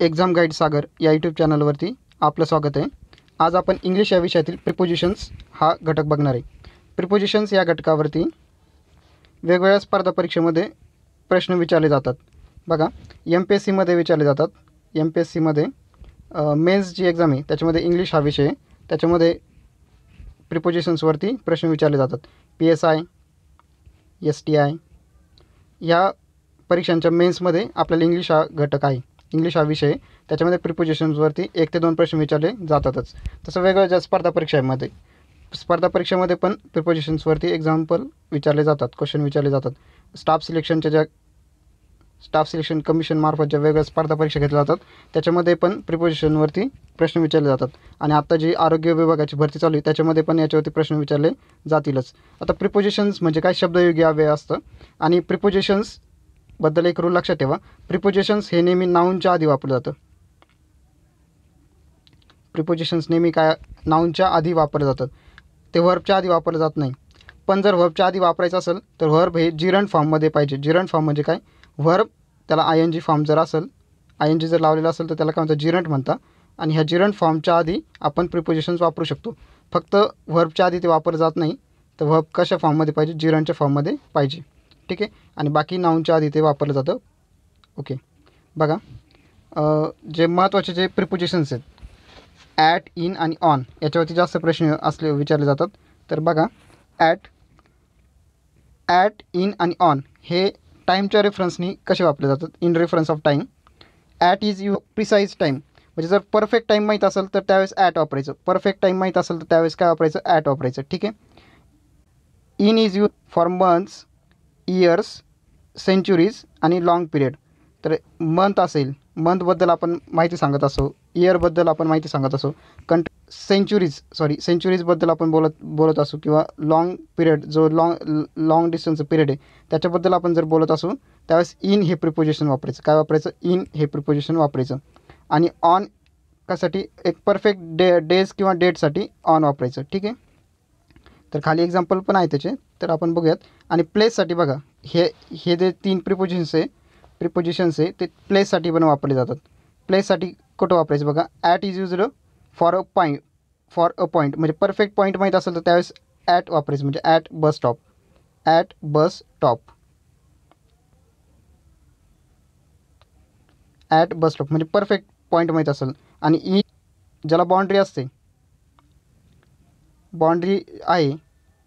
exam guide सागर या YouTube चॅनलवरती आपलं स्वागत आहे आज आपण इंग्लिश या विषयातील प्रिपोजिशन्स हा घटक बघणार आहे प्रिपोजिशन्स या घटकावरती वेगवेगळ्या स्पर्धा परीक्षेमध्ये प्रश्न विचारले जातात बघा एम पी एस सीमध्ये विचारले जातात एम पी एस सीमध्ये मेन्स जी एक्झाम आहे त्याच्यामध्ये इंग्लिश हा विषय आहे त्याच्यामध्ये प्रिपोजिशन्सवरती प्रश्न विचारले जातात P S I S T I या परीक्षांच्या मेन्समध्ये आपल्याला इंग्लिश हा घटक आहे इंग्लिश हा विषय त्याच्यामध्ये प्रिपोजिशन्सवरती एक ते दोन प्रश्न विचारले जातातच तसं वेगवेगळ्या स्पर्धा परीक्षेमध्ये स्पर्धा परीक्षेमध्ये पण प्रिपोजिशन्सवरती एक्झाम्पल विचारले जातात क्वेश्चन विचारले जातात स्टाफ सिलेक्शनच्या ज्या स्टाफ सिलेक्शन कमिशन मार्फत ज्या वेगळ्या स्पर्धा परीक्षा घेतल्या जातात त्याच्यामध्ये पण प्रिपोजिशनवरती प्रश्न विचारले जातात आणि आत्ता जी आरोग्य विभागाची भरती चालू आहे त्याच्यामध्ये पण याच्यावरती प्रश्न विचारले जातीलच आता प्रिपोजिशन्स म्हणजे काय शब्दयोगी अव्यय असतं आणि प्रिपोजिशन्स बद्दल एक रूल लक्षात ठेवा प्रिपोजेशन्स हे नेहमी नाऊनच्या आधी वापरलं जातं प्रिपोजेशन्स नेहमी काय नाऊनच्या आधी वापरलं जातात ते व्हर्बच्या आधी वापरलं जात नाही पण जर व्हर्बच्या आधी वापरायचं असेल तर व्हर्ब हे जिरण फॉर्ममध्ये पाहिजे जिरण फॉर्म म्हणजे काय व्हर्ब त्याला आय एन जी फॉर्म जर असेल आय एन जी जर लावलेला असेल तर त्याला काय म्हणतात जिरंट म्हणतात आणि ह्या जिरण फॉर्मच्या आधी आपण प्रिपोजिशन्स वापरू शकतो फक्त व्हर्बच्या आधी ते वापरलं जात नाही तर व्हर्ब कशा फॉर्ममध्ये पाहिजे जिरणच्या फॉर्ममध्ये पाहिजे ठीक आहे आणि बाकी नाऊनच्या आधी ते वापरलं जातं ओके बघा जे महत्त्वाचे जे प्रिपोजिशन्स आहेत ॲट इन आणि ऑन याच्यावरती जास्त प्रश्न असले विचारले जातात तर बघा ॲट ॲट इन आणि ऑन हे टाईमच्या रेफरन्सनी कसे वापरले जातात in reference of time at is you precise time म्हणजे जर परफेक्ट टाईम माहीत असेल तर त्यावेळेस ॲट वापरायचं परफेक्ट टाईम माहीत असेल तर त्यावेळेस काय वापरायचं ॲट वापरायचं ठीक आहे in is you for months years centuries आणि लाँग पिरियड तर मंथ असेल मंथबद्दल आपण माहिती सांगत असो इयरबद्दल आपण माहिती सांगत असो कंट सेंचुरीज सॉरी सेंचुरीजबद्दल आपण बोलत बोलत असू किंवा लाँग पिरियड जो लाँग लाँग डिस्टन्स पिरियड आहे त्याच्याबद्दल आपण जर बोलत असू त्यावेळेस इन हे प्रिपोजिशन वापरायचं काय वापरायचं इन हे प्रिपोजिशन वापरायचं आणि ऑन कासाठी एक परफेक्ट डे डेज किंवा डेटसाठी ऑन वापरायचं ठीक आहे तर खाली एक्झाम्पल पण आहे त्याचे तर आपण बघूयात आणि प्लेससाठी बघा हे हे जे तीन प्रिपोजिशन्स आहे प्रिपोजिशन्स आहे ते प्लेससाठी पण वापरले जातात प्लेससाठी कुठं वापरायचं बघा at is used for a point for a point म्हणजे परफेक्ट पॉईंट माहीत असेल तर त्यावेळेस ॲट वापरायचं म्हणजे at bus stop at bus stop at bus stop म्हणजे परफेक्ट पॉईंट माहीत असेल आणि ई e, ज्याला बाउंड्री असते बाउंड्री आहे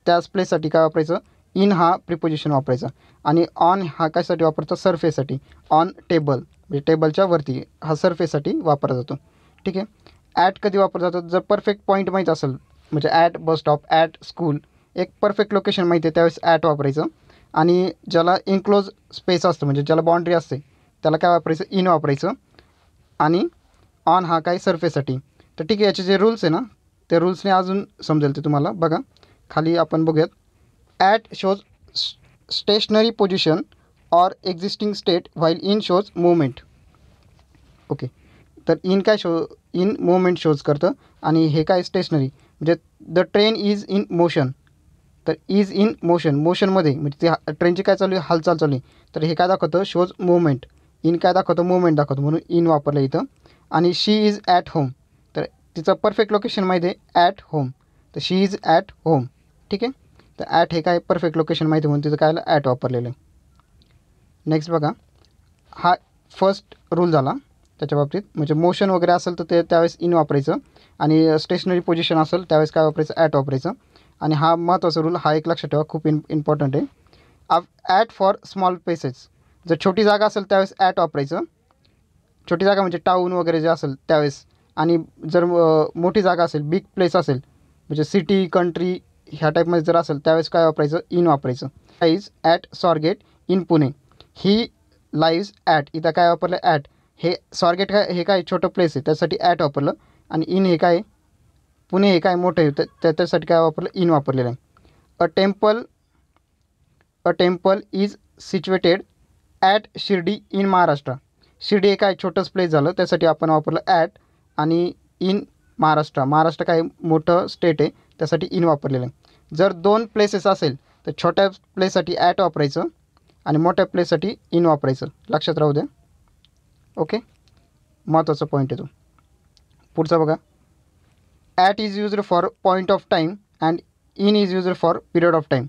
त्याच प्लेससाठी काय वापरायचं इन हा प्रिपोजिशन वापरायचा आणि ऑन हा कायसाठी वापरतो सरफेससाठी ऑन टेबल म्हणजे टेबलच्या वरती हा सरफेससाठी वापरला जातो ठीक आहे ॲट कधी वापरला जातो जर परफेक्ट पॉईंट माहीत असेल म्हणजे at bus stop at school एक परफेक्ट लोकेशन माहिती आहे त्यावेळेस ॲट वापरायचं आणि ज्याला इनक्लोज स्पेस असतं म्हणजे ज्याला बाउंड्री असते त्याला काय वापरायचं इन वापरायचं आणि ऑन हा काय सरफेससाठी तर ठीक आहे याचे जे रूल्स आहे ना त्या रूल्सने अजून समजेल ते तुम्हाला बघा खाली आपण बघूयात at shows stationary position or existing state while in shows movement okay तर इन काय शो इन मुवमेंट शोज करतं आणि हे काय स्टेशनरी म्हणजे the train is in motion तर इज इन मोशन मोशनमध्ये म्हणजे ते ट्रेनची काय चालू आहे हालचाल चालू आहे तर हे काय दाखवतं शोज मुवमेंट इन काय दाखवतं मुवमेंट दाखवतो म्हणून इन वापरलं इथं आणि शी इज ॲट होम तिचं परफेक्ट लोकेशन माहिती आहे ॲट होम तर शी इज ॲट होम ठीक आहे तर ॲट हे काय परफेक्ट लोकेशन माहिती म्हणून तिचं काय ॲट वापरलेलं आहे नेक्स्ट बघा हा फर्स्ट रूल झाला त्याच्या बाबतीत म्हणजे मोशन वगैरे असेल तर ते त्यावेळेस इन वापरायचं आणि स्टेशनरी पोझिशन असेल त्यावेळेस काय वापरायचं ॲट वापरायचं आणि हा महत्त्वाचा रूल हा एक लक्षात ठेवा खूप इम इम्पॉर्टंट आहे ॲट फॉर स्मॉल प्लेसेस जर छोटी जागा असेल त्यावेळेस ॲट वापरायचं छोटी जागा म्हणजे टाऊन वगैरे जे असेल त्यावेळेस आणि जर मोठी जागा असेल बिग प्लेस असेल म्हणजे सिटी कंट्री ह्या टाईपमध्ये जर असेल त्यावेळेस काय वापरायचं इन वापरायचं lives at Swargate in Pune he lives at इथं काय वापरलं ॲट हे सॉर्गेट काय हे काय छोटं प्लेस आहे त्यासाठी ॲट वापरलं आणि इन हे काय पुणे हे काय मोठं आहे त्याच्यासाठी काय वापरलं इन वापरलेलं आहे a temple a temple is situated at Shirdi in Maharashtra Shirdi हे काय छोटंच प्लेस झालं त्यासाठी आपण वापरलं ॲट आणि इन महाराष्ट्र महाराष्ट्र काही मोठं स्टेट आहे त्यासाठी इन वापरलेलं आहे जर दोन प्लेसेस असेल तर छोट्या प्लेससाठी ॲट वापरायचं आणि मोठ्या प्लेससाठी इन वापरायचं लक्षात राहू द्या ओके महत्त्वाचा पॉईंट आहे तो पुढचा बघा at is used for point of time and in is used for period of time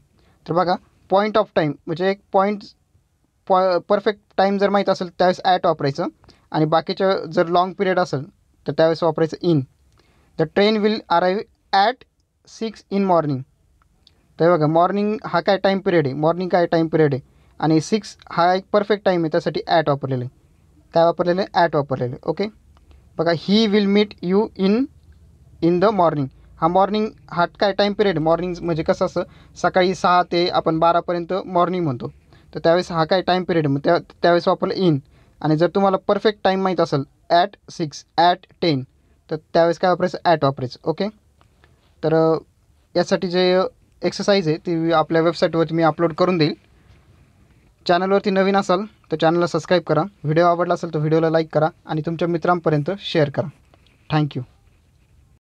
तर बघा पॉईंट ऑफ टाईम म्हणजे एक पॉईंट पॉ परफेक्ट टाईम जर माहीत असेल त्यावेळेस ॲट वापरायचं आणि बाकीचं जर लाँग पिरियड असेल तर त्यावेळेस वापरायचं in the train will arrive at six in morning तर बघा मॉर्निंग हा काय टाईम पिरियड आहे मॉर्निंग काय टाईम पिरियड आहे आणि सिक्स हा एक परफेक्ट टाईम आहे त्यासाठी ॲट वापरलेलं आहे काय वापरलेलं आहे ॲट वापरलेलं आहे ओके बघा he will meet you in in the morning हा मॉर्निंग हा काय टाईम पिरियड मॉर्निंग म्हणजे कसं असं सकाळी सहा ते आपण बारापर्यंत मॉर्निंग म्हणतो तर त्यावेळेस हा काय टाईम पिरियड मग त्या त्यावेळेस वापरलं इन आणि जर तुम्हाला परफेक्ट टाईम माहीत असेल ॲट सिक्स ॲट टेन तर त्यावेळेस काय वापरायचं ॲट वापरायचं ओके तर यासाठी जे एक्सरसाइज आहे ती आपल्या वेबसाईटवरती मी अपलोड करून देईल चॅनलवरती नवीन असाल तर चॅनलला सबस्क्राईब करा व्हिडिओ आवडला असेल तर व्हिडिओला लाईक करा आणि तुमच्या मित्रांपर्यंत शेअर करा थँक्यू